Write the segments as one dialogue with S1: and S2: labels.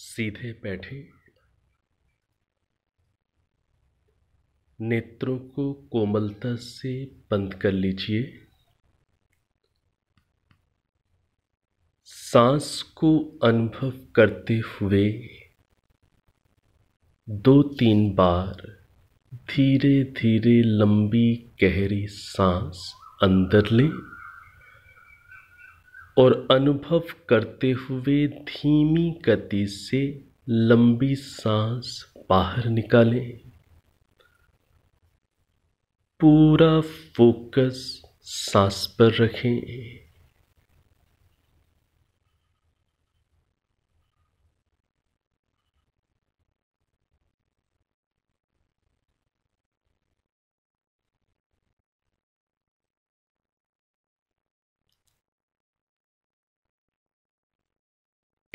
S1: सीधे बैठे नेत्रों को कोमलता से बंद कर लीजिए सांस को अनुभव करते हुए दो तीन बार धीरे धीरे लंबी गहरी सांस अंदर लें और अनुभव करते हुए धीमी गति से लंबी सांस बाहर निकालें पूरा फोकस सांस पर रखें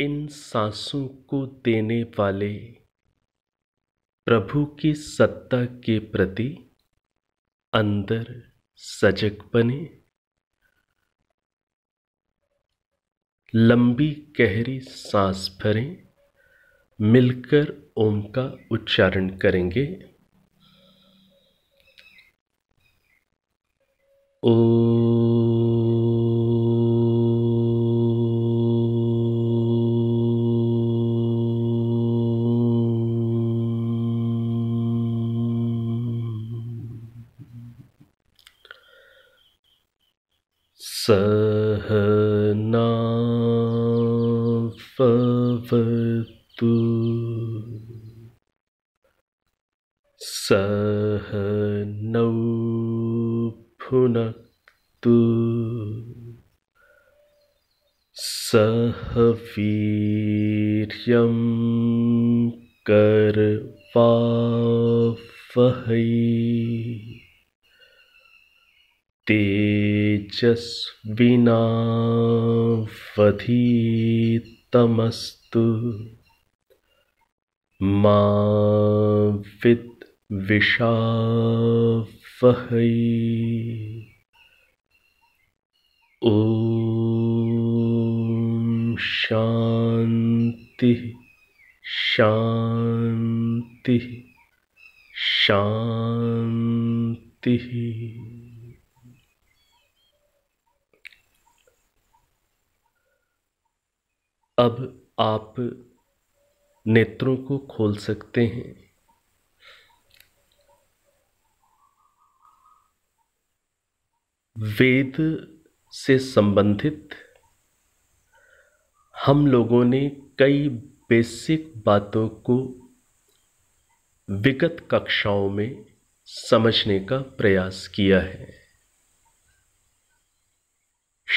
S1: इन सांसों को देने वाले प्रभु की सत्ता के प्रति अंदर सजग बने लंबी गहरी सांस भरें मिलकर ओम का उच्चारण करेंगे ओ सहनाफवतु सहनौ भुनक्तु सह वीर्यं कर्वाफहै ते तेजस्विनावधीतमस्तु मा विद्विषावहै ॐ शान्तिः शान्तिः शान्तिः अब आप नेत्रों को खोल सकते हैं वेद से संबंधित हम लोगों ने कई बेसिक बातों को विगत कक्षाओं में समझने का प्रयास किया है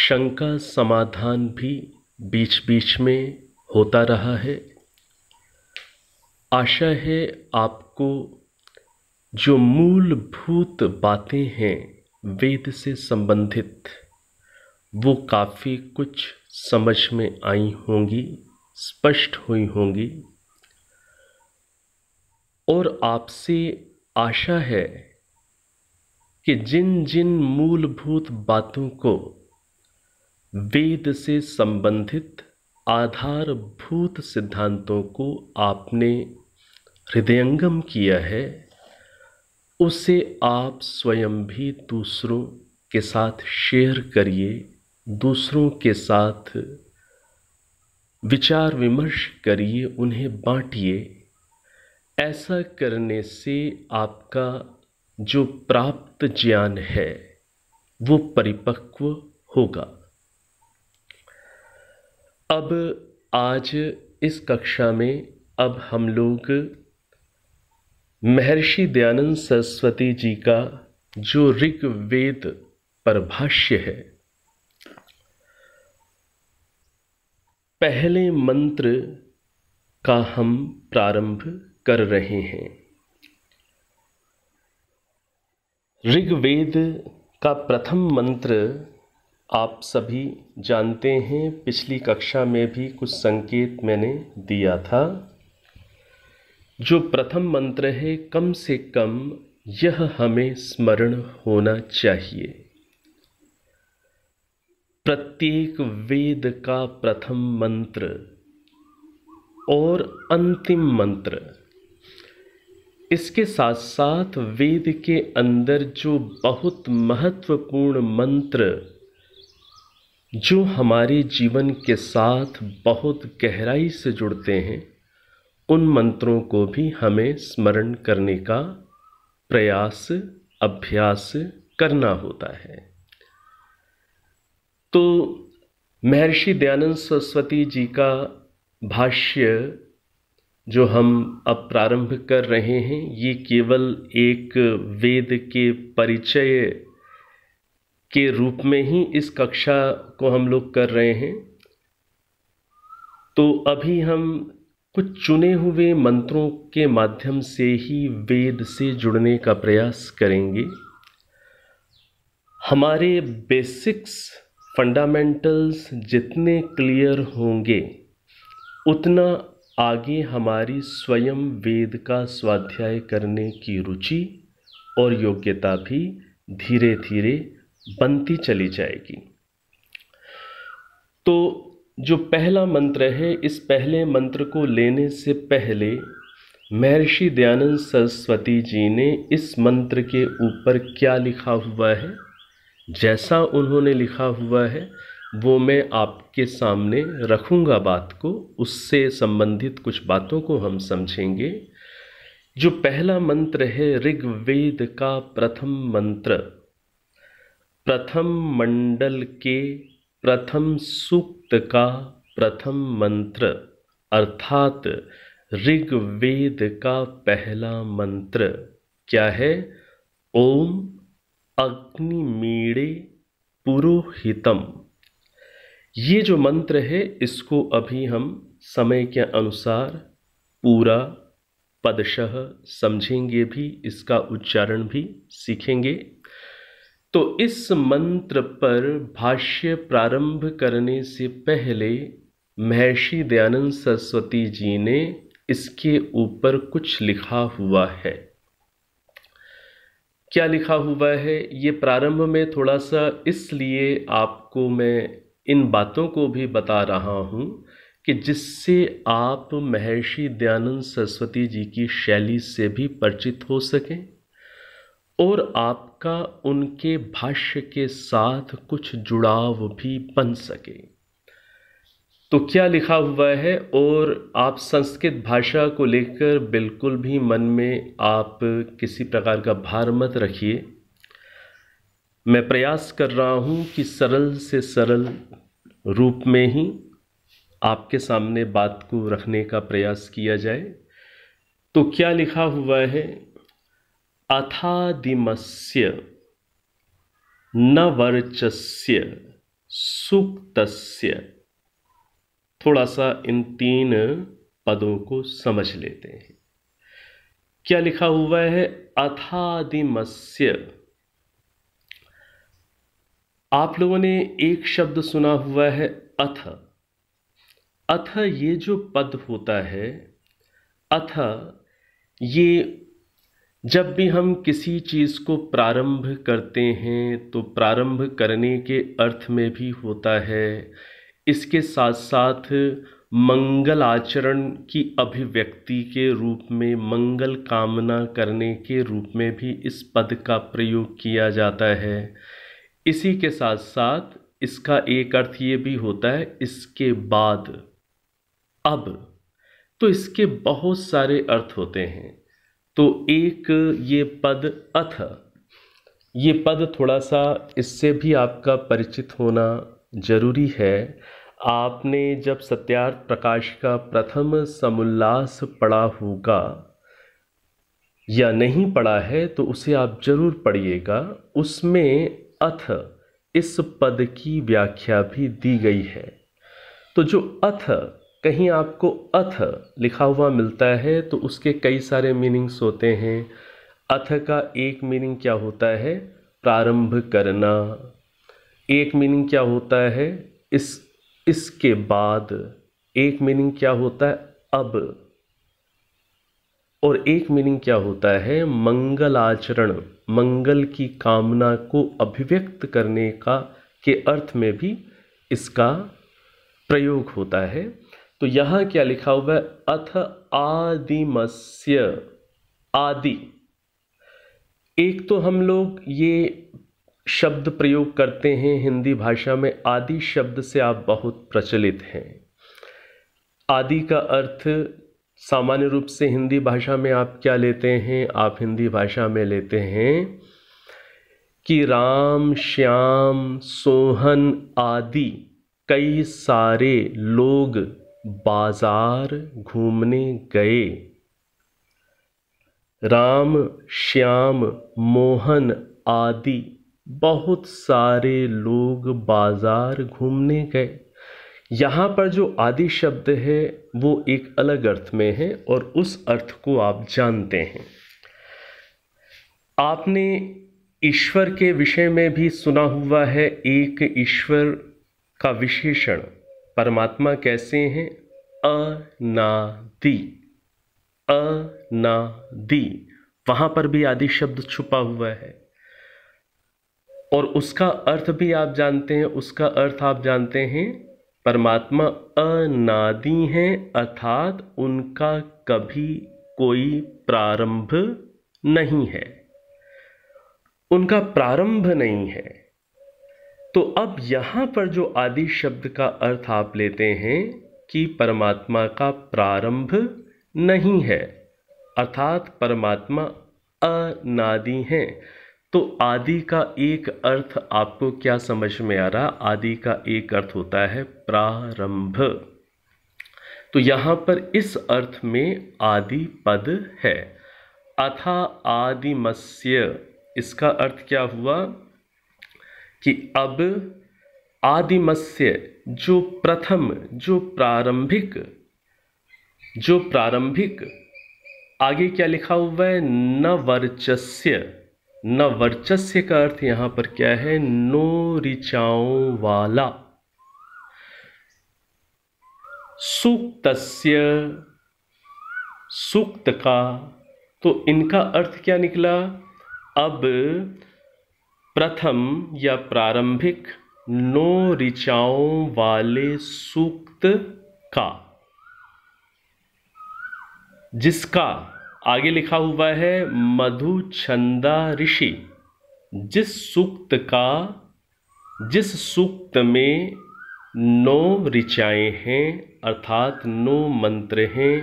S1: शंका समाधान भी बीच बीच में होता रहा है आशा है आपको जो मूलभूत बातें हैं वेद से संबंधित वो काफ़ी कुछ समझ में आई होंगी स्पष्ट हुई होंगी और आपसे आशा है कि जिन जिन मूलभूत बातों को वेद से संबंधित आधारभूत सिद्धांतों को आपने हृदयंगम किया है उसे आप स्वयं भी दूसरों के साथ शेयर करिए दूसरों के साथ विचार विमर्श करिए उन्हें बांटिए ऐसा करने से आपका जो प्राप्त ज्ञान है वो परिपक्व होगा अब आज इस कक्षा में अब हम लोग महर्षि दयानंद सरस्वती जी का जो ऋग्वेद पर भाष्य है पहले मंत्र का हम प्रारंभ कर रहे हैं ऋग्वेद का प्रथम मंत्र आप सभी जानते हैं पिछली कक्षा में भी कुछ संकेत मैंने दिया था जो प्रथम मंत्र है कम से कम यह हमें स्मरण होना चाहिए प्रत्येक वेद का प्रथम मंत्र और अंतिम मंत्र इसके साथ साथ वेद के अंदर जो बहुत महत्वपूर्ण मंत्र जो हमारे जीवन के साथ बहुत गहराई से जुड़ते हैं उन मंत्रों को भी हमें स्मरण करने का प्रयास अभ्यास करना होता है तो महर्षि दयानंद सरस्वती जी का भाष्य जो हम अब प्रारंभ कर रहे हैं ये केवल एक वेद के परिचय के रूप में ही इस कक्षा को हम लोग कर रहे हैं तो अभी हम कुछ चुने हुए मंत्रों के माध्यम से ही वेद से जुड़ने का प्रयास करेंगे हमारे बेसिक्स फंडामेंटल्स जितने क्लियर होंगे उतना आगे हमारी स्वयं वेद का स्वाध्याय करने की रुचि और योग्यता भी धीरे धीरे बनती चली जाएगी तो जो पहला मंत्र है इस पहले मंत्र को लेने से पहले महर्षि दयानंद सरस्वती जी ने इस मंत्र के ऊपर क्या लिखा हुआ है जैसा उन्होंने लिखा हुआ है वो मैं आपके सामने रखूँगा बात को उससे संबंधित कुछ बातों को हम समझेंगे जो पहला मंत्र है ऋग्वेद का प्रथम मंत्र प्रथम मंडल के प्रथम सूक्त का प्रथम मंत्र अर्थात ऋग्वेद का पहला मंत्र क्या है ओम अग्निमीड़े पुरोहितम ये जो मंत्र है इसको अभी हम समय के अनुसार पूरा पदशः समझेंगे भी इसका उच्चारण भी सीखेंगे तो इस मंत्र पर भाष्य प्रारंभ करने से पहले महर्षि दयानंद सरस्वती जी ने इसके ऊपर कुछ लिखा हुआ है क्या लिखा हुआ है ये प्रारंभ में थोड़ा सा इसलिए आपको मैं इन बातों को भी बता रहा हूँ कि जिससे आप महर्षि दयानंद सरस्वती जी की शैली से भी परिचित हो सकें और आपका उनके भाष्य के साथ कुछ जुड़ाव भी बन सके तो क्या लिखा हुआ है और आप संस्कृत भाषा को लेकर बिल्कुल भी मन में आप किसी प्रकार का भार मत रखिए मैं प्रयास कर रहा हूँ कि सरल से सरल रूप में ही आपके सामने बात को रखने का प्रयास किया जाए तो क्या लिखा हुआ है अथादिमस्य न वर्चस्य सुक्तस्य थोड़ा सा इन तीन पदों को समझ लेते हैं क्या लिखा हुआ है अथादिमस्य आप लोगों ने एक शब्द सुना हुआ है अथ अथ ये जो पद होता है अथ ये जब भी हम किसी चीज़ को प्रारंभ करते हैं तो प्रारंभ करने के अर्थ में भी होता है इसके साथ साथ मंगल आचरण की अभिव्यक्ति के रूप में मंगल कामना करने के रूप में भी इस पद का प्रयोग किया जाता है इसी के साथ साथ इसका एक अर्थ ये भी होता है इसके बाद अब तो इसके बहुत सारे अर्थ होते हैं तो एक ये पद अथ ये पद थोड़ा सा इससे भी आपका परिचित होना जरूरी है आपने जब सत्यार्थ प्रकाश का प्रथम समुल्लास पढ़ा होगा या नहीं पढ़ा है तो उसे आप जरूर पढ़िएगा उसमें अथ इस पद की व्याख्या भी दी गई है तो जो अथ कहीं आपको अथ लिखा हुआ मिलता है तो उसके कई सारे मीनिंग्स होते हैं अथ का एक मीनिंग क्या होता है प्रारंभ करना एक मीनिंग क्या होता है इस इसके बाद एक मीनिंग क्या होता है अब और एक मीनिंग क्या होता है मंगल आचरण मंगल की कामना को अभिव्यक्त करने का के अर्थ में भी इसका प्रयोग होता है तो यहां क्या लिखा हुआ है अथ आदिमस्य आदि एक तो हम लोग ये शब्द प्रयोग करते हैं हिंदी भाषा में आदि शब्द से आप बहुत प्रचलित हैं आदि का अर्थ सामान्य रूप से हिंदी भाषा में आप क्या लेते हैं आप हिंदी भाषा में लेते हैं कि राम श्याम सोहन आदि कई सारे लोग बाजार घूमने गए राम श्याम मोहन आदि बहुत सारे लोग बाजार घूमने गए यहाँ पर जो आदि शब्द है वो एक अलग अर्थ में है और उस अर्थ को आप जानते हैं आपने ईश्वर के विषय में भी सुना हुआ है एक ईश्वर का विशेषण परमात्मा कैसे हैं अनादि अनादि वहां पर भी आदि शब्द छुपा हुआ है और उसका अर्थ भी आप जानते हैं उसका अर्थ आप जानते हैं परमात्मा अनादि हैं अर्थात उनका कभी कोई प्रारंभ नहीं है उनका प्रारंभ नहीं है तो अब यहाँ पर जो आदि शब्द का अर्थ आप लेते हैं कि परमात्मा का प्रारंभ नहीं है अर्थात परमात्मा अनादि है तो आदि का एक अर्थ आपको क्या समझ में आ रहा आदि का एक अर्थ होता है प्रारंभ तो यहाँ पर इस अर्थ में आदि पद है अथा आदिमस्य इसका अर्थ क्या हुआ कि अब आदिमस्य जो प्रथम जो प्रारंभिक जो प्रारंभिक आगे क्या लिखा हुआ है न वर्चस्य न वर्चस्य का अर्थ यहां पर क्या है नो ऋचाओ वाला सूक्तस्य सूक्त का तो इनका अर्थ क्या निकला अब प्रथम या प्रारंभिक नौ ऋचाओं वाले सूक्त का जिसका आगे लिखा हुआ है मधु छंदा ऋषि जिस सूक्त का जिस सूक्त में नौ ऋचाएँ हैं अर्थात नौ मंत्र हैं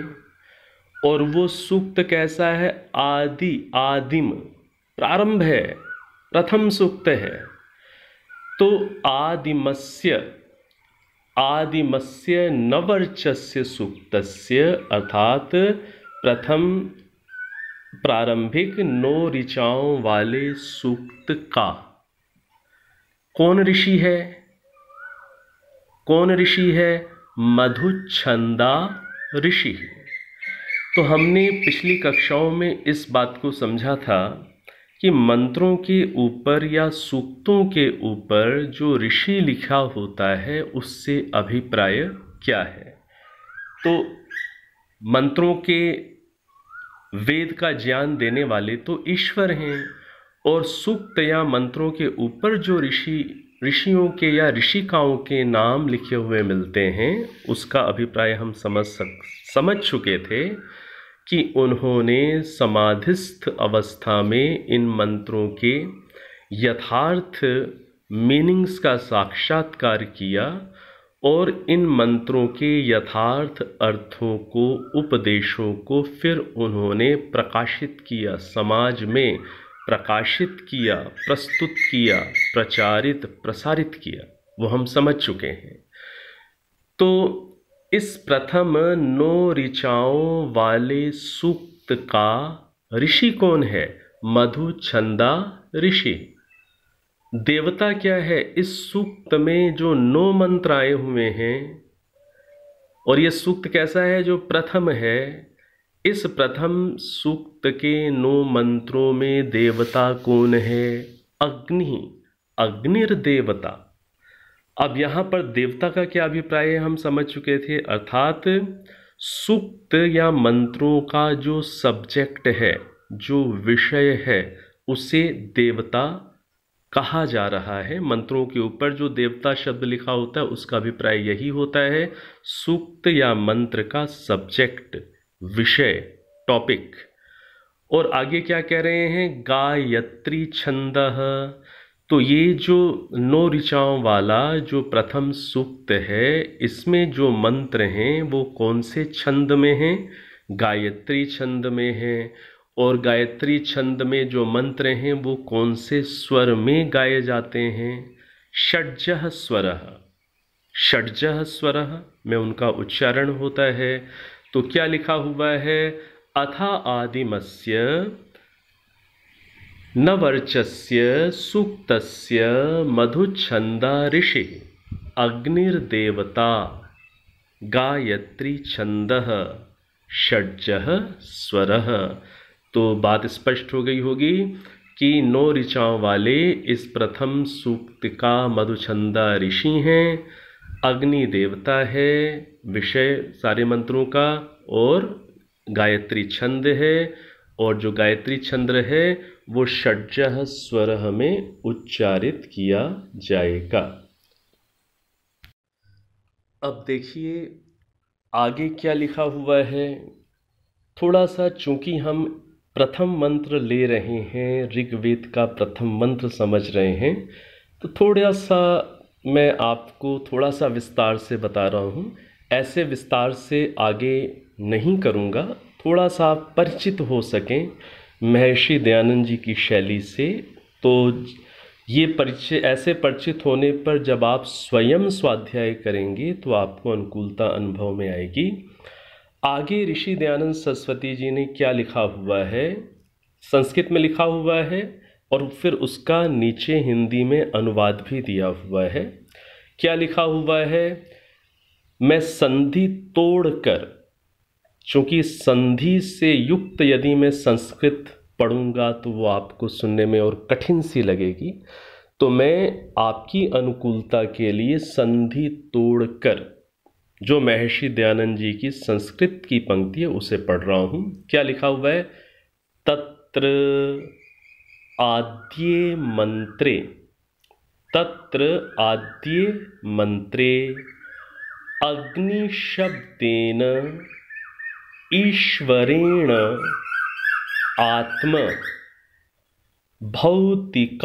S1: और वो सूक्त कैसा है आदि आदिम प्रारंभ है प्रथम सूक्त है तो आदिमस्य आदिमस्य नवर्चस्य सूक्तस्य अर्थात प्रथम प्रारंभिक नौ ऋचाओं वाले सूक्त का कौन ऋषि है कौन ऋषि है छंदा ऋषि तो हमने पिछली कक्षाओं में इस बात को समझा था कि मंत्रों के ऊपर या सूक्तों के ऊपर जो ऋषि लिखा होता है उससे अभिप्राय क्या है तो मंत्रों के वेद का ज्ञान देने वाले तो ईश्वर हैं और सूक्त या मंत्रों के ऊपर जो ऋषि ऋषियों के या ऋषिकाओं के नाम लिखे हुए मिलते हैं उसका अभिप्राय हम समझ सक समझ चुके थे कि उन्होंने समाधिस्थ अवस्था में इन मंत्रों के यथार्थ मीनिंग्स का साक्षात्कार किया और इन मंत्रों के यथार्थ अर्थों को उपदेशों को फिर उन्होंने प्रकाशित किया समाज में प्रकाशित किया प्रस्तुत किया प्रचारित प्रसारित किया वो हम समझ चुके हैं तो इस प्रथम नो ऋचाओं वाले सूक्त का ऋषि कौन है मधु छंदा ऋषि देवता क्या है इस सूक्त में जो नौ मंत्र आए हुए हैं और यह सूक्त कैसा है जो प्रथम है इस प्रथम सूक्त के नौ मंत्रों में देवता कौन है अग्नि अग्निर्देवता अब यहाँ पर देवता का क्या अभिप्राय है हम समझ चुके थे अर्थात सुक्त या मंत्रों का जो सब्जेक्ट है जो विषय है उसे देवता कहा जा रहा है मंत्रों के ऊपर जो देवता शब्द लिखा होता है उसका अभिप्राय यही होता है सुप्त या मंत्र का सब्जेक्ट विषय टॉपिक और आगे क्या कह रहे हैं गायत्री छंद तो ये जो नौ ऋचाओं वाला जो प्रथम सूक्त है इसमें जो मंत्र हैं वो कौन से छंद में हैं गायत्री छंद में हैं और गायत्री छंद में जो मंत्र हैं वो कौन से स्वर में गाए जाते हैं षडज स्वर षडज स्वर में उनका उच्चारण होता है तो क्या लिखा हुआ है अथा आदिमस्य न वर्चस्य सूक्तस्य मधुछंदा ऋषि अग्निर्देवता गायत्री छंद षड्जः स्वर तो बात स्पष्ट हो गई होगी कि नौ ऋचाओं वाले इस प्रथम सूक्त का मधुछंदा ऋषि हैं अग्नि देवता है विषय सारे मंत्रों का और गायत्री छंद है और जो गायत्री छंद है वो षड्जह स्वर में उच्चारित किया जाएगा अब देखिए आगे क्या लिखा हुआ है थोड़ा सा चूंकि हम प्रथम मंत्र ले रहे हैं ऋग्वेद का प्रथम मंत्र समझ रहे हैं तो थोड़ा सा मैं आपको थोड़ा सा विस्तार से बता रहा हूँ ऐसे विस्तार से आगे नहीं करूँगा थोड़ा सा परिचित हो सकें महर्षि दयानंद जी की शैली से तो ये परिचय ऐसे परिचित होने पर जब आप स्वयं स्वाध्याय करेंगे तो आपको अनुकूलता अनुभव में आएगी आगे ऋषि दयानंद सरस्वती जी ने क्या लिखा हुआ है संस्कृत में लिखा हुआ है और फिर उसका नीचे हिंदी में अनुवाद भी दिया हुआ है क्या लिखा हुआ है मैं संधि तोड़कर चूँकि संधि से युक्त यदि मैं संस्कृत पढ़ूँगा तो वो आपको सुनने में और कठिन सी लगेगी तो मैं आपकी अनुकूलता के लिए संधि तोड़कर जो महर्षि दयानंद जी की संस्कृत की पंक्ति है उसे पढ़ रहा हूँ क्या लिखा हुआ है तत्र आद्य मंत्रे तत्र आद्य मंत्रे अग्निशब्देन ईश्वरेण आत्म भौतिक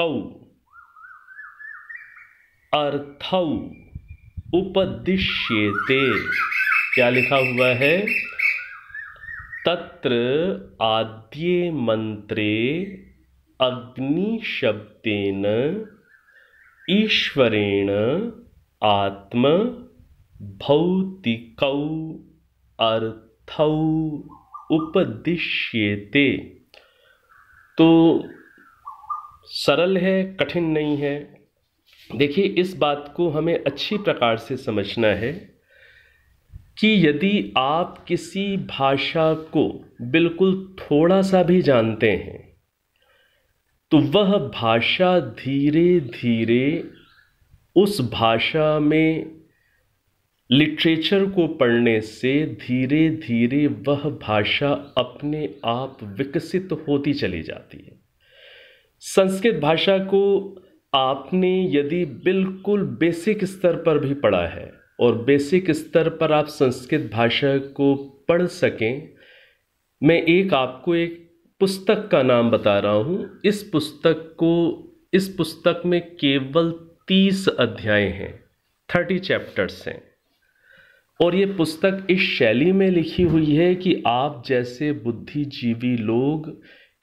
S1: अर्थ उपदिश्यते क्या लिखा हुआ है तत्र आद्ये मंत्रे अग्निशब्देन ईश्वरेण आत्म भौतिक अर्थ उपदिश्यते तो सरल है कठिन नहीं है देखिए इस बात को हमें अच्छी प्रकार से समझना है कि यदि आप किसी भाषा को बिल्कुल थोड़ा सा भी जानते हैं तो वह भाषा धीरे धीरे उस भाषा में लिटरेचर को पढ़ने से धीरे धीरे वह भाषा अपने आप विकसित होती चली जाती है संस्कृत भाषा को आपने यदि बिल्कुल बेसिक स्तर पर भी पढ़ा है और बेसिक स्तर पर आप संस्कृत भाषा को पढ़ सकें मैं एक आपको एक पुस्तक का नाम बता रहा हूँ इस पुस्तक को इस पुस्तक में केवल तीस अध्याय हैं थर्टी चैप्टर्स हैं और ये पुस्तक इस शैली में लिखी हुई है कि आप जैसे बुद्धिजीवी लोग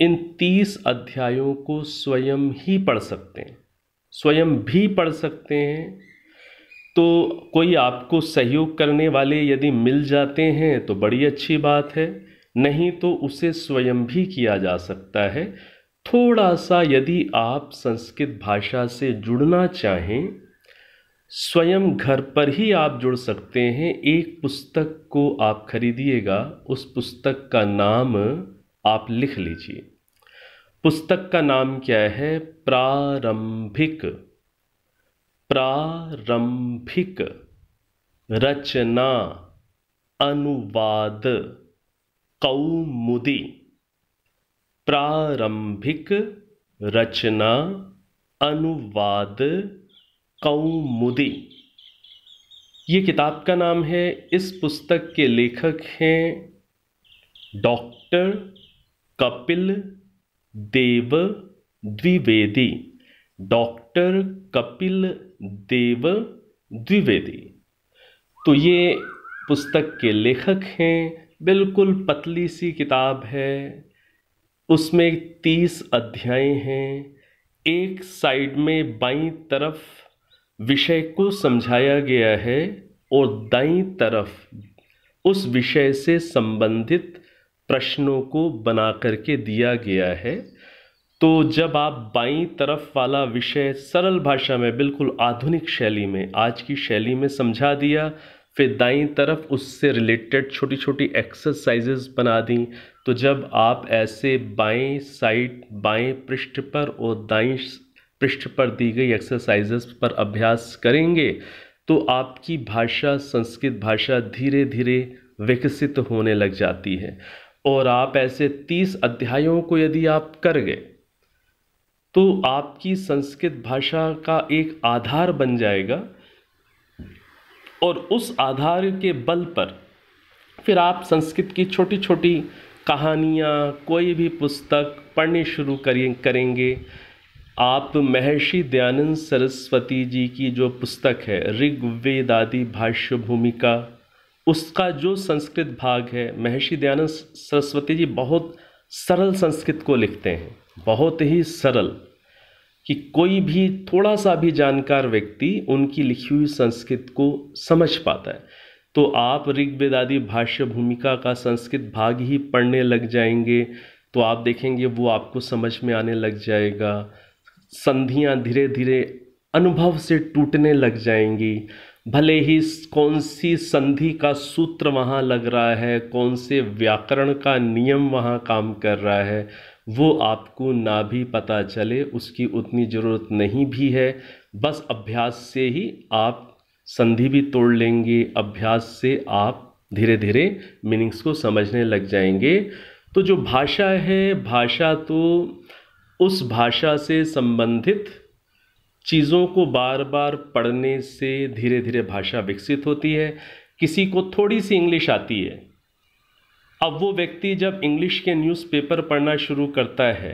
S1: इन तीस अध्यायों को स्वयं ही पढ़ सकते हैं स्वयं भी पढ़ सकते हैं तो कोई आपको सहयोग करने वाले यदि मिल जाते हैं तो बड़ी अच्छी बात है नहीं तो उसे स्वयं भी किया जा सकता है थोड़ा सा यदि आप संस्कृत भाषा से जुड़ना चाहें स्वयं घर पर ही आप जुड़ सकते हैं एक पुस्तक को आप खरीदिएगा उस पुस्तक का नाम आप लिख लीजिए पुस्तक का नाम क्या है प्रारंभिक प्रारंभिक रचना अनुवाद कौमुदी प्रारंभिक रचना अनुवाद कौमुदी ये किताब का नाम है इस पुस्तक के लेखक हैं डॉक्टर कपिल देव द्विवेदी डॉक्टर कपिल देव द्विवेदी तो ये पुस्तक के लेखक हैं बिल्कुल पतली सी किताब है उसमें तीस अध्याय हैं एक साइड में बाई तरफ विषय को समझाया गया है और दाई तरफ उस विषय से संबंधित प्रश्नों को बना करके दिया गया है तो जब आप बाई तरफ वाला विषय सरल भाषा में बिल्कुल आधुनिक शैली में आज की शैली में समझा दिया फिर दाई तरफ उससे रिलेटेड छोटी छोटी एक्सरसाइजेज बना दी तो जब आप ऐसे बाएं साइड बाएं पृष्ठ पर और दाई पृष्ठ पर दी गई एक्सरसाइजेस पर अभ्यास करेंगे तो आपकी भाषा संस्कृत भाषा धीरे धीरे विकसित होने लग जाती है और आप ऐसे तीस अध्यायों को यदि आप कर गए तो आपकी संस्कृत भाषा का एक आधार बन जाएगा और उस आधार के बल पर फिर आप संस्कृत की छोटी छोटी कहानियाँ कोई भी पुस्तक पढ़नी शुरू करिए करेंगे आप महर्षि दयानंद सरस्वती जी की जो पुस्तक है ऋग्वेदादि भाष्य भूमिका उसका जो संस्कृत भाग है महर्षि दयानंद सरस्वती जी बहुत सरल संस्कृत को लिखते हैं बहुत ही सरल कि कोई भी थोड़ा सा भी जानकार व्यक्ति उनकी लिखी हुई संस्कृत को समझ पाता है तो आप ऋग्वेदादि भाष्य भूमिका का संस्कृत भाग ही पढ़ने लग जाएंगे तो आप देखेंगे वो आपको समझ में आने लग जाएगा संधियां धीरे धीरे अनुभव से टूटने लग जाएंगी भले ही कौन सी संधि का सूत्र वहाँ लग रहा है कौन से व्याकरण का नियम वहाँ काम कर रहा है वो आपको ना भी पता चले उसकी उतनी ज़रूरत नहीं भी है बस अभ्यास से ही आप संधि भी तोड़ लेंगे अभ्यास से आप धीरे धीरे मीनिंग्स को समझने लग जाएंगे तो जो भाषा है भाषा तो उस भाषा से संबंधित चीज़ों को बार बार पढ़ने से धीरे धीरे भाषा विकसित होती है किसी को थोड़ी सी इंग्लिश आती है अब वो व्यक्ति जब इंग्लिश के न्यूज़पेपर पढ़ना शुरू करता है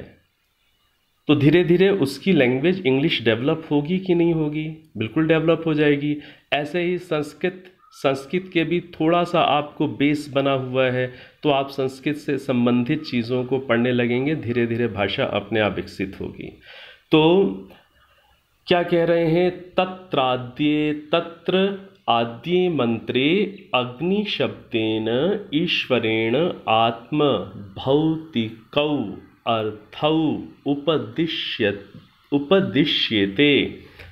S1: तो धीरे धीरे उसकी लैंग्वेज इंग्लिश डेवलप होगी कि नहीं होगी बिल्कुल डेवलप हो जाएगी ऐसे ही संस्कृत संस्कृत के भी थोड़ा सा आपको बेस बना हुआ है तो आप संस्कृत से संबंधित चीज़ों को पढ़ने लगेंगे धीरे धीरे भाषा अपने आप विकसित होगी तो क्या कह रहे हैं तत्राद्ये तत्र आद्य मंत्रे अग्नि शब्देन ईश्वरेण आत्म भौतिक अर्थ उपदिश्य उपदिश्यते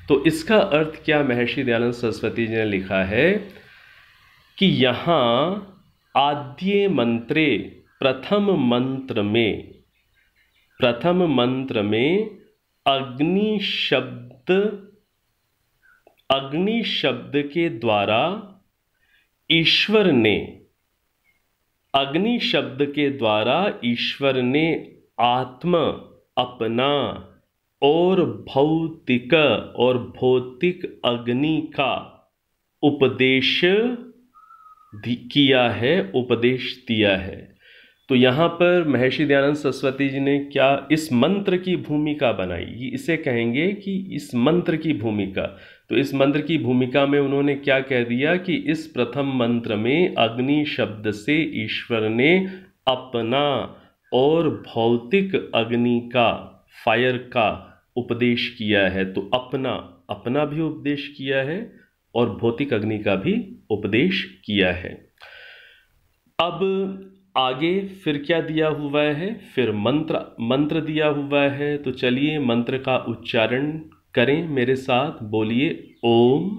S1: तो इसका अर्थ क्या महर्षि दयानंद सरस्वती जी ने लिखा है कि यहाँ आद्य मंत्रे प्रथम मंत्र में प्रथम मंत्र में अग्नि शब्द अग्नि शब्द के द्वारा ईश्वर ने अग्नि शब्द के द्वारा ईश्वर ने आत्म अपना और भौतिक और भौतिक अग्नि का उपदेश किया है उपदेश दिया है तो यहाँ पर महर्षि दयानंद सरस्वती जी ने क्या इस मंत्र की भूमिका बनाई इसे कहेंगे कि इस मंत्र की भूमिका तो इस मंत्र की भूमिका में उन्होंने क्या कह दिया कि इस प्रथम मंत्र में अग्नि शब्द से ईश्वर ने अपना और भौतिक अग्नि का फायर का उपदेश किया है तो अपना अपना भी उपदेश किया है और भौतिक अग्नि का भी उपदेश किया है अब आगे फिर क्या दिया हुआ है फिर मंत्र मंत्र दिया हुआ है तो चलिए मंत्र का उच्चारण करें मेरे साथ बोलिए ओम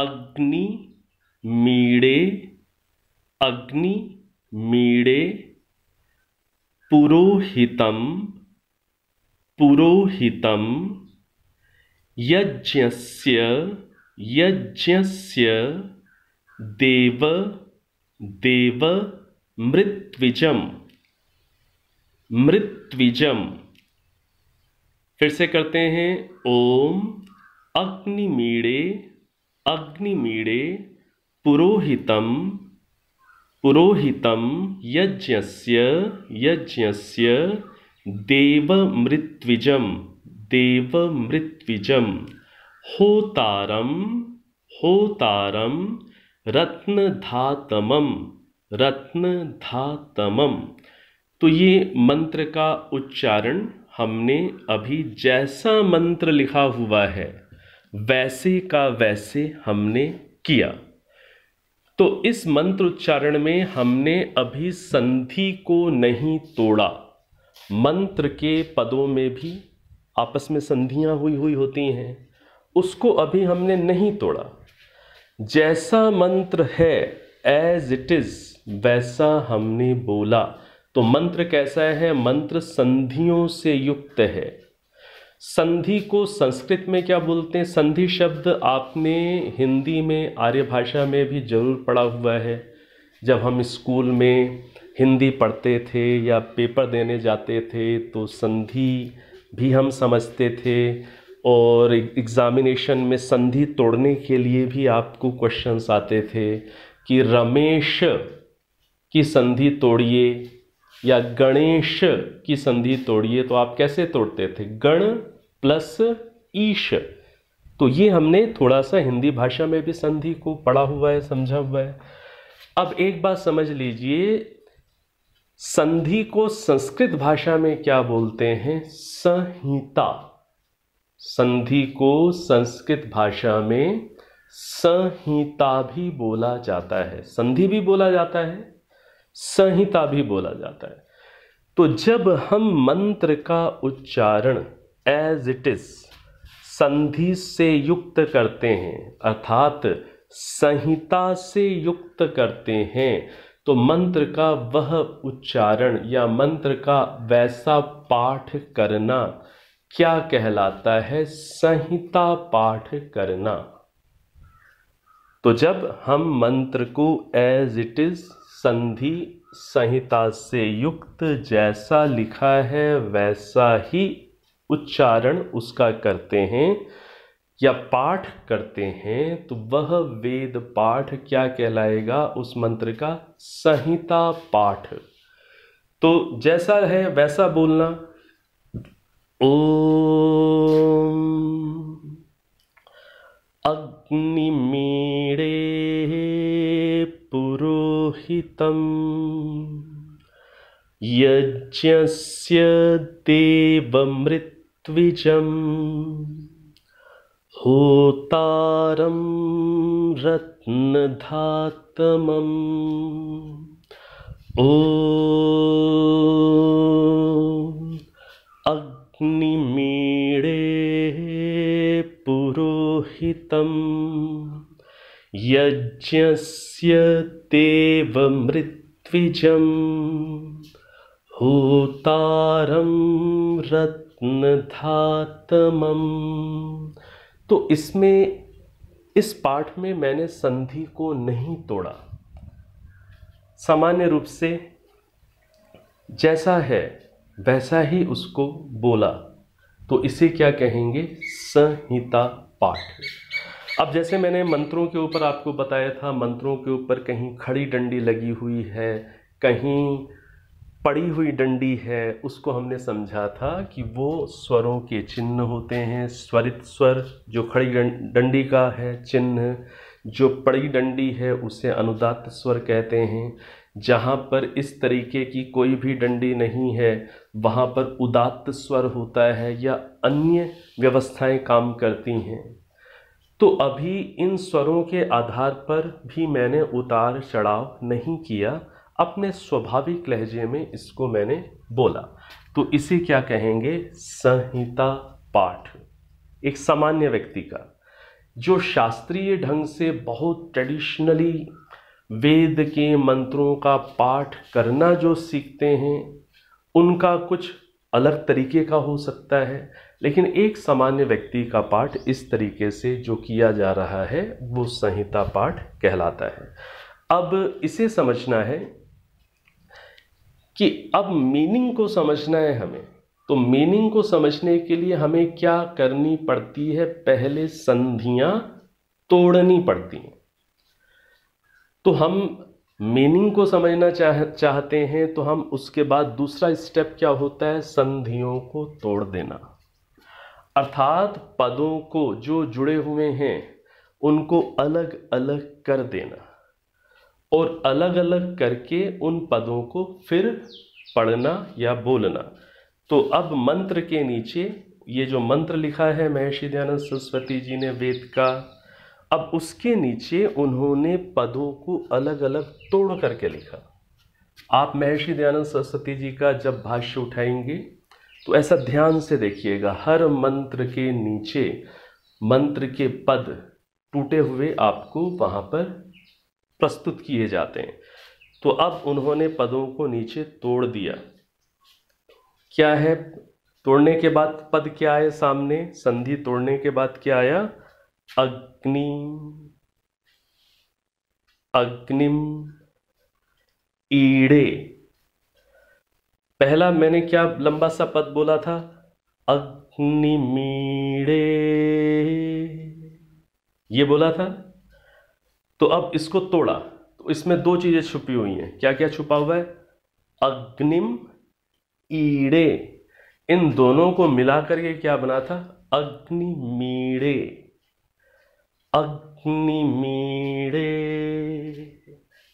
S1: अग्नि मीड़े अग्नि मीड़े पुरोहितम पुरोहितम यज्ञस्य यज्ञस्य देव देव मृत्विजम मृत्विजम फिर से करते हैं ओम अग्निमीड़े अग्निमीड़े पुरोहितम पुरोहितम यज्ञस्य यज्ञस्य देव मृत्विजम देवमृत्विजम होतारम होतारम रत्न धातम तो ये मंत्र का उच्चारण हमने अभी जैसा मंत्र लिखा हुआ है वैसे का वैसे हमने किया तो इस मंत्र उच्चारण में हमने अभी संधि को नहीं तोड़ा मंत्र के पदों में भी आपस में संधियां हुई हुई होती हैं उसको अभी हमने नहीं तोड़ा जैसा मंत्र है एज इट इज़ वैसा हमने बोला तो मंत्र कैसा है मंत्र संधियों से युक्त है संधि को संस्कृत में क्या बोलते हैं संधि शब्द आपने हिंदी में आर्य भाषा में भी जरूर पढ़ा हुआ है जब हम स्कूल में हिंदी पढ़ते थे या पेपर देने जाते थे तो संधि भी हम समझते थे और एग्ज़ामिनेशन में संधि तोड़ने के लिए भी आपको क्वेश्चंस आते थे कि रमेश की संधि तोड़िए या गणेश की संधि तोड़िए तो आप कैसे तोड़ते थे गण प्लस ईश तो ये हमने थोड़ा सा हिंदी भाषा में भी संधि को पढ़ा हुआ है समझा हुआ है अब एक बात समझ लीजिए संधि को संस्कृत भाषा में क्या बोलते हैं संहिता संधि को संस्कृत भाषा में संहिता भी बोला जाता है संधि भी बोला जाता है संहिता भी बोला जाता है तो जब हम मंत्र का उच्चारण एज इट इज संधि से युक्त करते हैं अर्थात संहिता से युक्त करते हैं तो मंत्र का वह उच्चारण या मंत्र का वैसा पाठ करना क्या कहलाता है संहिता पाठ करना तो जब हम मंत्र को एज इट इज संधि संहिता से युक्त जैसा लिखा है वैसा ही उच्चारण उसका करते हैं या पाठ करते हैं तो वह वेद पाठ क्या कहलाएगा उस मंत्र का संहिता पाठ तो जैसा है वैसा बोलना ओ अग्नि मेरे पुरोहितम यज्ञस्य देवमृत्विजम् होतारं रत्नधातमम् ओ अग्निमीडे पुरोहितं यज्ञस्य देवमृत्विजम् होतारं रत्नधातमम् तो इसमें इस पाठ में मैंने संधि को नहीं तोड़ा सामान्य रूप से जैसा है वैसा ही उसको बोला तो इसे क्या कहेंगे संहिता पाठ अब जैसे मैंने मंत्रों के ऊपर आपको बताया था मंत्रों के ऊपर कहीं खड़ी डंडी लगी हुई है कहीं पड़ी हुई डंडी है उसको हमने समझा था कि वो स्वरों के चिन्ह होते हैं स्वरित स्वर जो खड़ी डंडी का है चिन्ह जो पड़ी डंडी है उसे अनुदात स्वर कहते हैं जहाँ पर इस तरीके की कोई भी डंडी नहीं है वहाँ पर उदात्त स्वर होता है या अन्य व्यवस्थाएं काम करती हैं तो अभी इन स्वरों के आधार पर भी मैंने उतार चढ़ाव नहीं किया अपने स्वाभाविक लहजे में इसको मैंने बोला तो इसे क्या कहेंगे संहिता पाठ एक सामान्य व्यक्ति का जो शास्त्रीय ढंग से बहुत ट्रेडिशनली वेद के मंत्रों का पाठ करना जो सीखते हैं उनका कुछ अलग तरीके का हो सकता है लेकिन एक सामान्य व्यक्ति का पाठ इस तरीके से जो किया जा रहा है वो संहिता पाठ कहलाता है अब इसे समझना है कि अब मीनिंग को समझना है हमें तो मीनिंग को समझने के लिए हमें क्या करनी पड़ती है पहले संधियां तोड़नी पड़ती हैं तो हम मीनिंग को समझना चाह चाहते हैं तो हम उसके बाद दूसरा स्टेप क्या होता है संधियों को तोड़ देना अर्थात पदों को जो जुड़े हुए हैं उनको अलग अलग कर देना और अलग अलग करके उन पदों को फिर पढ़ना या बोलना तो अब मंत्र के नीचे ये जो मंत्र लिखा है महर्षि दयानंद सरस्वती जी ने वेद का अब उसके नीचे उन्होंने पदों को अलग अलग तोड़ करके लिखा आप महर्षि दयानंद सरस्वती जी का जब भाष्य उठाएंगे तो ऐसा ध्यान से देखिएगा हर मंत्र के नीचे मंत्र के पद टूटे हुए आपको वहाँ पर प्रस्तुत किए जाते हैं तो अब उन्होंने पदों को नीचे तोड़ दिया क्या है तोड़ने के बाद पद क्या आए सामने संधि तोड़ने के बाद क्या आया अग्नि अग्निम ईड़े पहला मैंने क्या लंबा सा पद बोला था अग्निमीड़े ये बोला था तो अब इसको तोड़ा तो इसमें दो चीज़ें छुपी हुई हैं क्या क्या छुपा हुआ है अग्निम ईड़े इन दोनों को मिलाकर के क्या बना था अग्निमीड़े अग्निमीड़े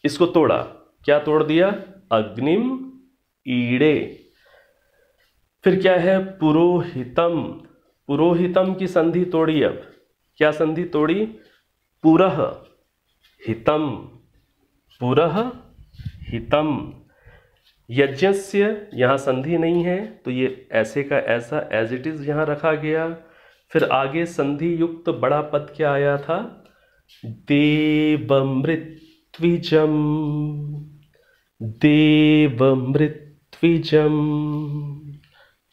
S1: इसको तोड़ा क्या तोड़ दिया अग्निम ईड़े फिर क्या है पुरोहितम पुरोहितम की संधि तोड़ी अब क्या संधि तोड़ी पुरह हितम पुरह हितम यज्ञस्य यहाँ संधि नहीं है तो ये ऐसे का ऐसा एज इट इज़ यहाँ रखा गया फिर आगे संधि युक्त बड़ा पद क्या आया था देवमृत्विजम देवमृत्विजम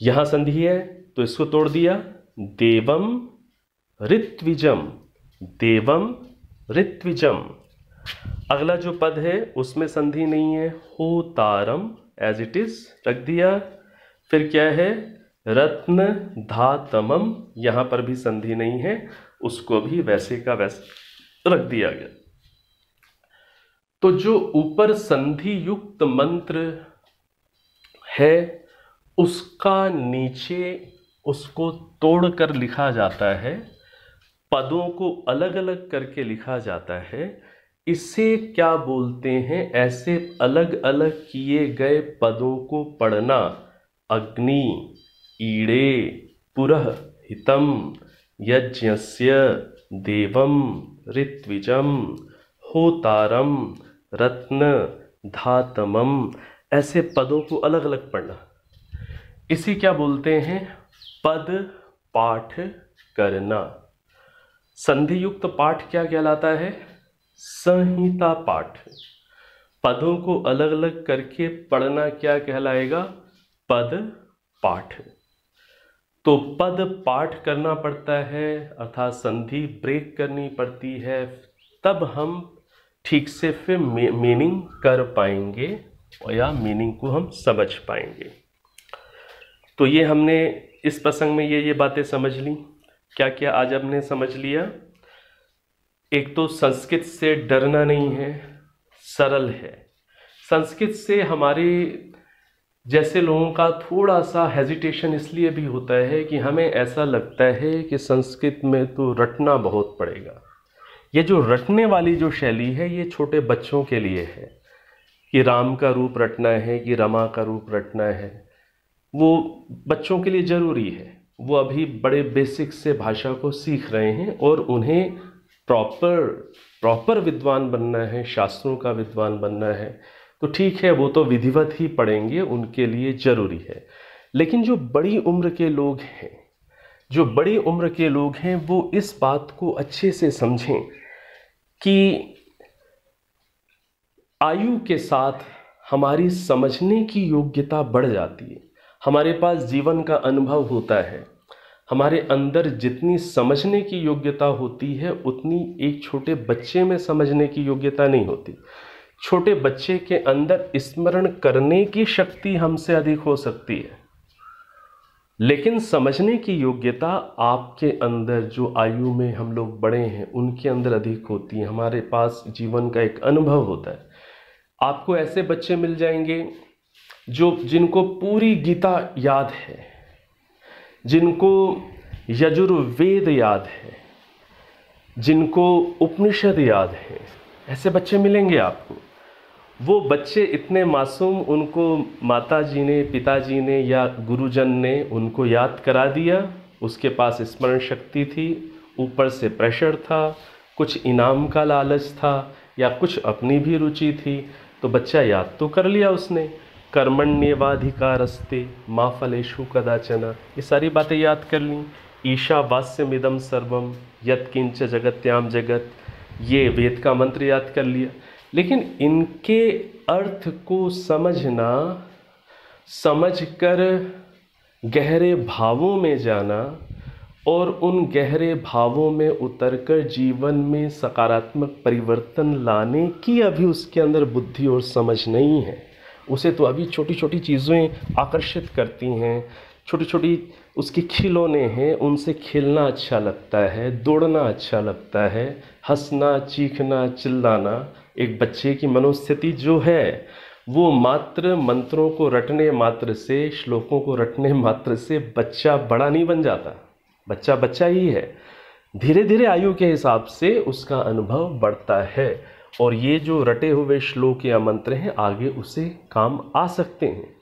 S1: यहाँ संधि है तो इसको तोड़ दिया देवम ऋत्विजम देवम ऋत्विजम अगला जो पद है उसमें संधि नहीं है हो तारम एज इट इज रख दिया फिर क्या है रत्न धातमम यहां पर भी संधि नहीं है उसको भी वैसे का वैसे रख दिया गया तो जो ऊपर संधि युक्त मंत्र है उसका नीचे उसको तोड़कर लिखा जाता है पदों को अलग अलग करके लिखा जाता है इसे क्या बोलते हैं ऐसे अलग अलग किए गए पदों को पढ़ना अग्नि ईड़े पुरह हितम यज्ञस्य देवम ऋत्विजम होतारम रत्न धातमम ऐसे पदों को अलग अलग पढ़ना इसी क्या बोलते हैं पद पाठ करना संधियुक्त पाठ क्या कहलाता है संहिता पाठ पदों को अलग अलग करके पढ़ना क्या कहलाएगा पद पाठ तो पद पाठ करना पड़ता है अर्थात संधि ब्रेक करनी पड़ती है तब हम ठीक से फिर मे, मीनिंग कर पाएंगे या मीनिंग को हम समझ पाएंगे तो ये हमने इस प्रसंग में ये ये बातें समझ ली क्या क्या आज हमने समझ लिया एक तो संस्कृत से डरना नहीं है सरल है संस्कृत से हमारे जैसे लोगों का थोड़ा सा हेजिटेशन इसलिए भी होता है कि हमें ऐसा लगता है कि संस्कृत में तो रटना बहुत पड़ेगा ये जो रटने वाली जो शैली है ये छोटे बच्चों के लिए है कि राम का रूप रटना है कि रमा का रूप रटना है वो बच्चों के लिए ज़रूरी है वो अभी बड़े बेसिक से भाषा को सीख रहे हैं और उन्हें प्रॉपर प्रॉपर विद्वान बनना है शास्त्रों का विद्वान बनना है तो ठीक है वो तो विधिवत ही पढ़ेंगे उनके लिए ज़रूरी है लेकिन जो बड़ी उम्र के लोग हैं जो बड़ी उम्र के लोग हैं वो इस बात को अच्छे से समझें कि आयु के साथ हमारी समझने की योग्यता बढ़ जाती है हमारे पास जीवन का अनुभव होता है हमारे अंदर जितनी समझने की योग्यता होती है उतनी एक छोटे बच्चे में समझने की योग्यता नहीं होती छोटे बच्चे के अंदर स्मरण करने की शक्ति हमसे अधिक हो सकती है लेकिन समझने की योग्यता आपके अंदर जो आयु में हम लोग बड़े हैं उनके अंदर अधिक होती है हमारे पास जीवन का एक अनुभव होता है आपको ऐसे बच्चे मिल जाएंगे जो जिनको पूरी गीता याद है जिनको यजुर्वेद याद है जिनको उपनिषद याद है ऐसे बच्चे मिलेंगे आपको वो बच्चे इतने मासूम उनको माता जी ने पिताजी ने या गुरुजन ने उनको याद करा दिया उसके पास स्मरण शक्ति थी ऊपर से प्रेशर था कुछ इनाम का लालच था या कुछ अपनी भी रुचि थी तो बच्चा याद तो कर लिया उसने कर्मण्यवाधिकारस्ते माँ फलेशु कदाचना ये सारी बातें याद कर ली ईशा वास्यमिदम सर्वम यत्किंच जगत्याम जगत ये वेद का मंत्र याद कर लिया लेकिन इनके अर्थ को समझना समझकर गहरे भावों में जाना और उन गहरे भावों में उतरकर जीवन में सकारात्मक परिवर्तन लाने की अभी उसके अंदर बुद्धि और समझ नहीं है उसे तो अभी छोटी छोटी चीज़ें आकर्षित करती हैं छोटी छोटी उसके खिलौने हैं उनसे खेलना अच्छा लगता है दौड़ना अच्छा लगता है हंसना चीखना चिल्लाना एक बच्चे की मनोस्थिति जो है वो मात्र मंत्रों को रटने मात्र से श्लोकों को रटने मात्र से बच्चा बड़ा नहीं बन जाता बच्चा बच्चा ही है धीरे धीरे आयु के हिसाब से उसका अनुभव बढ़ता है और ये जो रटे हुए श्लोक या मंत्र हैं आगे उसे काम आ सकते हैं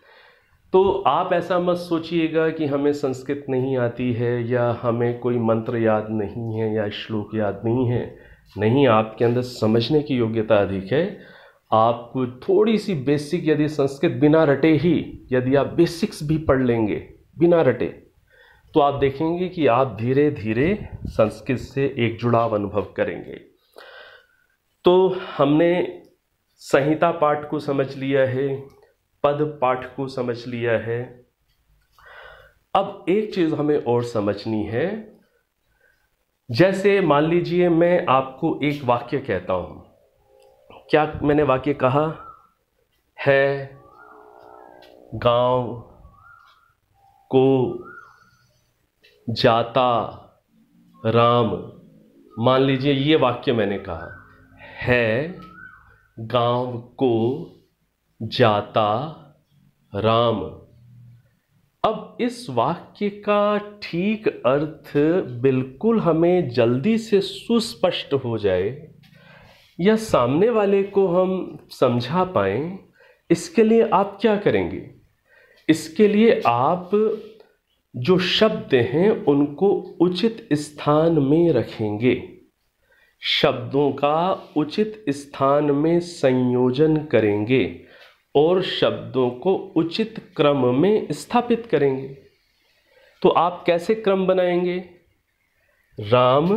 S1: तो आप ऐसा मत सोचिएगा कि हमें संस्कृत नहीं आती है या हमें कोई मंत्र याद नहीं है या श्लोक याद नहीं है नहीं आपके अंदर समझने की योग्यता अधिक है आप थोड़ी सी बेसिक यदि संस्कृत बिना रटे ही यदि आप बेसिक्स भी पढ़ लेंगे बिना रटे तो आप देखेंगे कि आप धीरे धीरे संस्कृत से एक जुड़ाव अनुभव करेंगे तो हमने संहिता पाठ को समझ लिया है पद पाठ को समझ लिया है अब एक चीज़ हमें और समझनी है जैसे मान लीजिए मैं आपको एक वाक्य कहता हूँ क्या मैंने वाक्य कहा है गांव को जाता राम मान लीजिए ये वाक्य मैंने कहा है गाँव को जाता राम अब इस वाक्य का ठीक अर्थ बिल्कुल हमें जल्दी से सुस्पष्ट हो जाए या सामने वाले को हम समझा पाए इसके लिए आप क्या करेंगे इसके लिए आप जो शब्द हैं उनको उचित स्थान में रखेंगे शब्दों का उचित स्थान में संयोजन करेंगे और शब्दों को उचित क्रम में स्थापित करेंगे तो आप कैसे क्रम बनाएंगे राम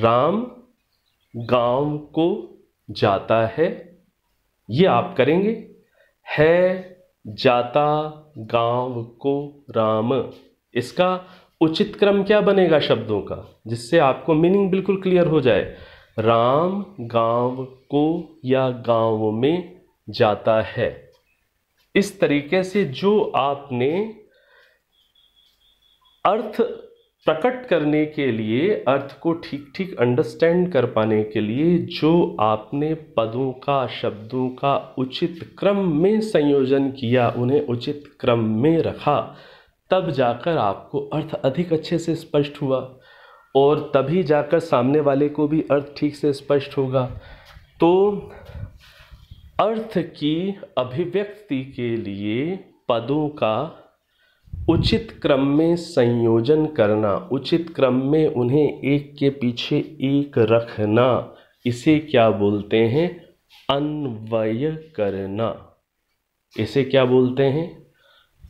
S1: राम गांव को जाता है ये आप करेंगे है जाता गांव को राम इसका उचित क्रम क्या बनेगा शब्दों का जिससे आपको मीनिंग बिल्कुल क्लियर हो जाए राम गांव को या गांव में जाता है इस तरीके से जो आपने अर्थ प्रकट करने के लिए अर्थ को ठीक ठीक अंडरस्टैंड कर पाने के लिए जो आपने पदों का शब्दों का उचित क्रम में संयोजन किया उन्हें उचित क्रम में रखा तब जाकर आपको अर्थ अधिक अच्छे से स्पष्ट हुआ और तभी जाकर सामने वाले को भी अर्थ ठीक से स्पष्ट होगा तो अर्थ की अभिव्यक्ति के लिए पदों का उचित क्रम में संयोजन करना उचित क्रम में उन्हें एक के पीछे एक रखना इसे क्या बोलते हैं अन्वय करना इसे क्या बोलते हैं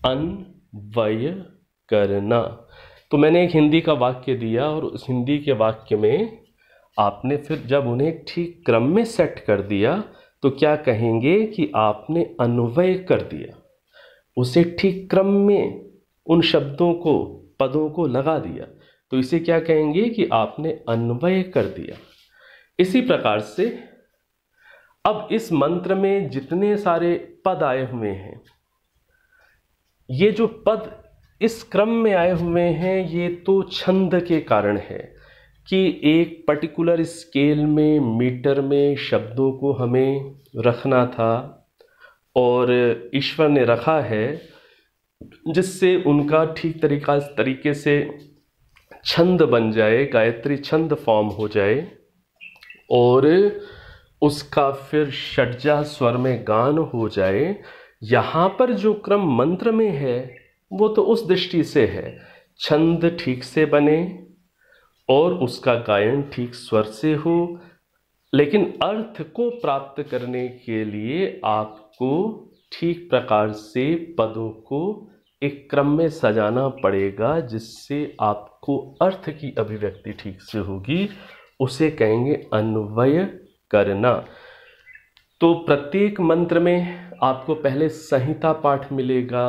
S1: अन्य व्यय करना तो मैंने एक हिंदी का वाक्य दिया और उस हिंदी के वाक्य में आपने फिर जब उन्हें ठीक क्रम में सेट कर दिया तो क्या कहेंगे कि आपने अन्वय कर दिया उसे ठीक क्रम में उन शब्दों को पदों को लगा दिया तो इसे क्या कहेंगे कि आपने अन्वय कर दिया इसी प्रकार से अब इस मंत्र में जितने सारे पद आए हुए हैं ये जो पद इस क्रम में आए हुए हैं ये तो छंद के कारण है कि एक पर्टिकुलर स्केल में मीटर में शब्दों को हमें रखना था और ईश्वर ने रखा है जिससे उनका ठीक तरीका तरीके से छंद बन जाए गायत्री छंद फॉर्म हो जाए और उसका फिर षटजा स्वर में गान हो जाए यहाँ पर जो क्रम मंत्र में है वो तो उस दृष्टि से है छंद ठीक से बने और उसका गायन ठीक स्वर से हो लेकिन अर्थ को प्राप्त करने के लिए आपको ठीक प्रकार से पदों को एक क्रम में सजाना पड़ेगा जिससे आपको अर्थ की अभिव्यक्ति ठीक से होगी उसे कहेंगे अन्वय करना तो प्रत्येक मंत्र में आपको पहले संहिता पाठ मिलेगा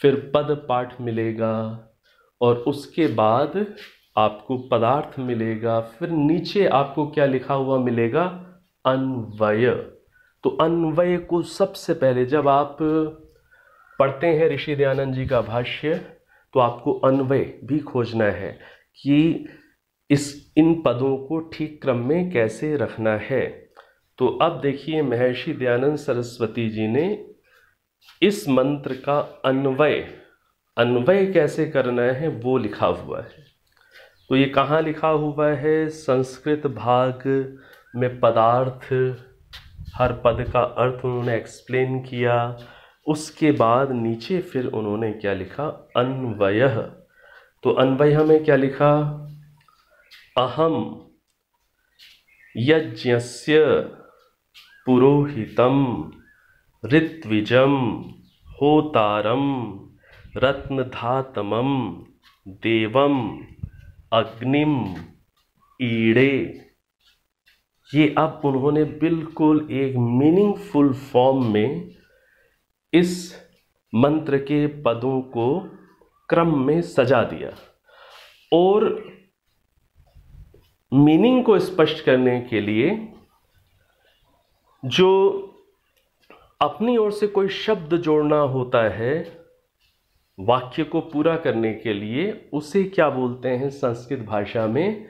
S1: फिर पद पाठ मिलेगा और उसके बाद आपको पदार्थ मिलेगा फिर नीचे आपको क्या लिखा हुआ मिलेगा अन्वय तो अन्वय को सबसे पहले जब आप पढ़ते हैं ऋषि दयानंद जी का भाष्य तो आपको अन्वय भी खोजना है कि इस इन पदों को ठीक क्रम में कैसे रखना है तो अब देखिए महर्षि दयानंद सरस्वती जी ने इस मंत्र का अन्वय अन्वय कैसे करना है वो लिखा हुआ है तो ये कहाँ लिखा हुआ है संस्कृत भाग में पदार्थ हर पद का अर्थ उन्होंने एक्सप्लेन किया उसके बाद नीचे फिर उन्होंने क्या लिखा अन्वय तो अन्वय में क्या लिखा अहम यज्ञस्य पुरोहितं ऋत्विजं होतारं रत्नधातमं देवम अग्निम ईड़े ये अब उन्होंने बिल्कुल एक मीनिंगफुल फॉर्म में इस मंत्र के पदों को क्रम में सजा दिया और मीनिंग को स्पष्ट करने के लिए जो अपनी ओर से कोई शब्द जोड़ना होता है वाक्य को पूरा करने के लिए उसे क्या बोलते हैं संस्कृत भाषा में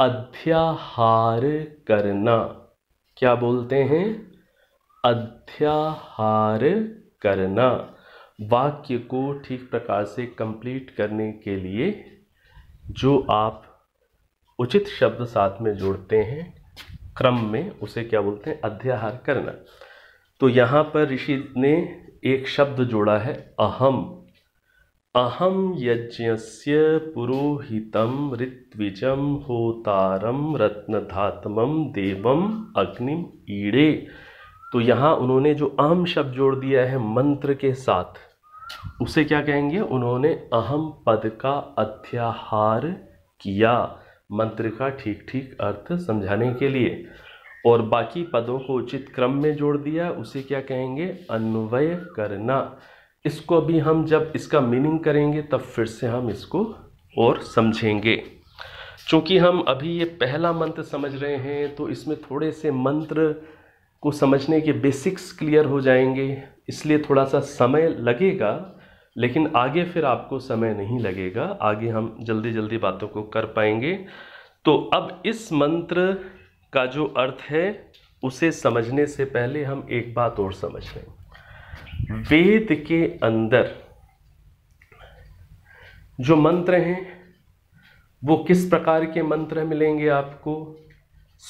S1: अध्याहार करना क्या बोलते हैं अध्याहार करना वाक्य को ठीक प्रकार से कंप्लीट करने के लिए जो आप उचित शब्द साथ में जोड़ते हैं क्रम में उसे क्या बोलते हैं अध्याहार करना तो यहाँ पर ऋषि ने एक शब्द जोड़ा है अहम अहम यज्ञस्य पुरोहितम ऋत्विजम होतारम रत्नधात्मम देवम अग्निम ईड़े तो यहाँ उन्होंने जो अहम शब्द जोड़ दिया है मंत्र के साथ उसे क्या कहेंगे उन्होंने अहम पद का अध्याहार किया मंत्र का ठीक ठीक अर्थ समझाने के लिए और बाकी पदों को उचित क्रम में जोड़ दिया उसे क्या कहेंगे अन्वय करना इसको भी हम जब इसका मीनिंग करेंगे तब फिर से हम इसको और समझेंगे चूँकि हम अभी ये पहला मंत्र समझ रहे हैं तो इसमें थोड़े से मंत्र को समझने के बेसिक्स क्लियर हो जाएंगे इसलिए थोड़ा सा समय लगेगा लेकिन आगे फिर आपको समय नहीं लगेगा आगे हम जल्दी जल्दी बातों को कर पाएंगे तो अब इस मंत्र का जो अर्थ है उसे समझने से पहले हम एक बात और समझ लें वेद के अंदर जो मंत्र हैं वो किस प्रकार के मंत्र मिलेंगे आपको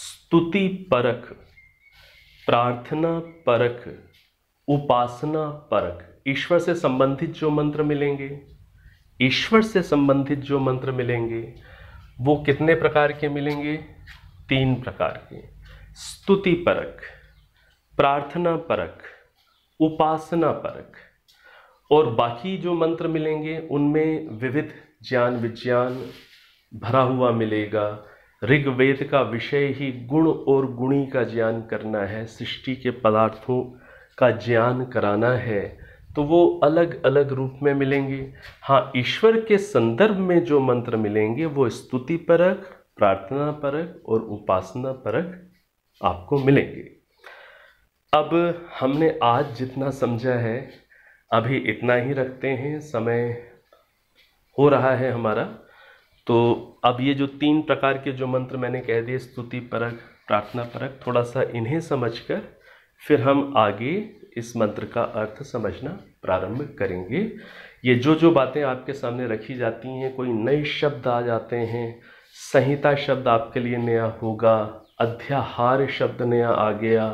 S1: स्तुति परख प्रार्थना परख उपासना परख ईश्वर से संबंधित जो मंत्र मिलेंगे ईश्वर से संबंधित जो मंत्र मिलेंगे वो कितने प्रकार के मिलेंगे तीन प्रकार के स्तुति परक प्रार्थना परक उपासना परक और बाकी जो मंत्र मिलेंगे उनमें विविध ज्ञान विज्ञान भरा हुआ मिलेगा ऋग्वेद का विषय ही गुण और गुणी का ज्ञान करना है सृष्टि के पदार्थों का ज्ञान कराना है तो वो अलग अलग रूप में मिलेंगे हाँ ईश्वर के संदर्भ में जो मंत्र मिलेंगे वो स्तुति परक प्रार्थना परक और उपासना परक आपको मिलेंगे अब हमने आज जितना समझा है अभी इतना ही रखते हैं समय हो रहा है हमारा तो अब ये जो तीन प्रकार के जो मंत्र मैंने कह दिए स्तुति परक प्रार्थना परक थोड़ा सा इन्हें समझकर फिर हम आगे इस मंत्र का अर्थ समझना प्रारंभ करेंगे ये जो जो बातें आपके सामने रखी जाती हैं कोई नए शब्द आ जाते हैं संहिता शब्द आपके लिए नया होगा अध्याहार शब्द नया आ गया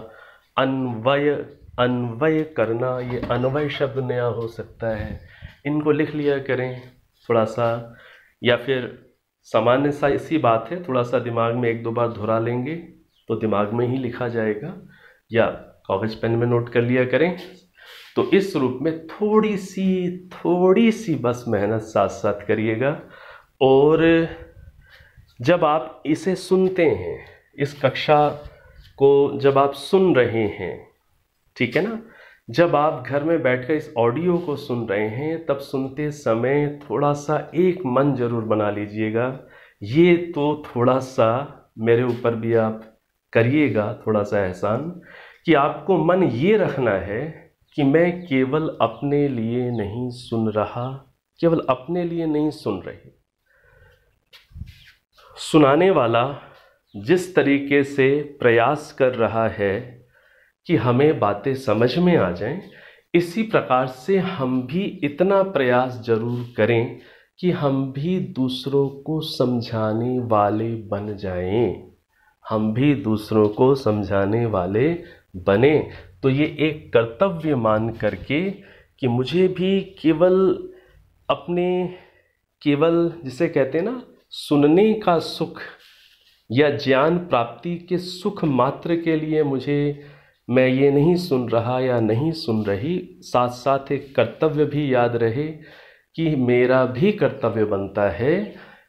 S1: अन्वय अन्वय करना ये अन्वय शब्द नया हो सकता है इनको लिख लिया करें थोड़ा सा या फिर सामान्य सा इसी बात है थोड़ा सा दिमाग में एक दो बार धुरा लेंगे तो दिमाग में ही लिखा जाएगा या कागज पेन में नोट कर लिया करें तो इस रूप में थोड़ी सी थोड़ी सी बस मेहनत साथ साथ करिएगा और जब आप इसे सुनते हैं इस कक्षा को जब आप सुन रहे हैं ठीक है ना जब आप घर में बैठकर इस ऑडियो को सुन रहे हैं तब सुनते समय थोड़ा सा एक मन जरूर बना लीजिएगा ये तो थोड़ा सा मेरे ऊपर भी आप करिएगा थोड़ा सा एहसान कि आपको मन ये रखना है कि मैं केवल अपने लिए नहीं सुन रहा केवल अपने लिए नहीं सुन रही सुनाने वाला जिस तरीके से प्रयास कर रहा है कि हमें बातें समझ में आ जाएं इसी प्रकार से हम भी इतना प्रयास जरूर करें कि हम भी दूसरों को समझाने वाले बन जाएं हम भी दूसरों को समझाने वाले बने तो ये एक कर्तव्य मान करके कि मुझे भी केवल अपने केवल जिसे कहते हैं ना सुनने का सुख या ज्ञान प्राप्ति के सुख मात्र के लिए मुझे मैं ये नहीं सुन रहा या नहीं सुन रही साथ साथ एक कर्तव्य भी याद रहे कि मेरा भी कर्तव्य बनता है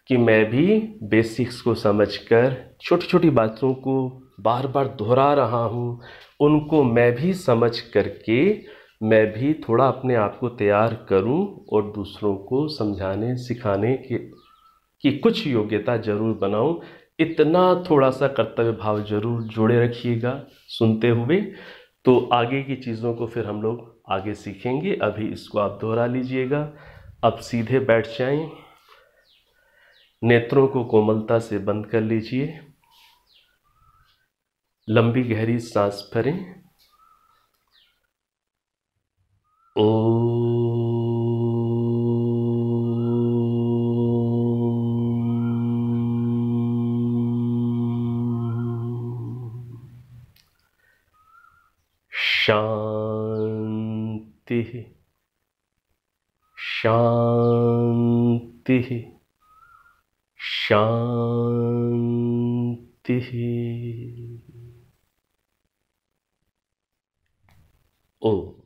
S1: कि मैं भी बेसिक्स को समझकर छोटी छोटी बातों को बार बार दोहरा रहा हूँ उनको मैं भी समझ करके मैं भी थोड़ा अपने आप को तैयार करूं और दूसरों को समझाने सिखाने के की कुछ योग्यता ज़रूर बनाऊं इतना थोड़ा सा कर्तव्य भाव जरूर जोड़े रखिएगा सुनते हुए तो आगे की चीज़ों को फिर हम लोग आगे सीखेंगे अभी इसको आप दोहरा लीजिएगा अब सीधे बैठ जाएं नेत्रों को कोमलता से बंद कर लीजिए लंबी गहरी सांस भरें ओ शांति शांति शांति oh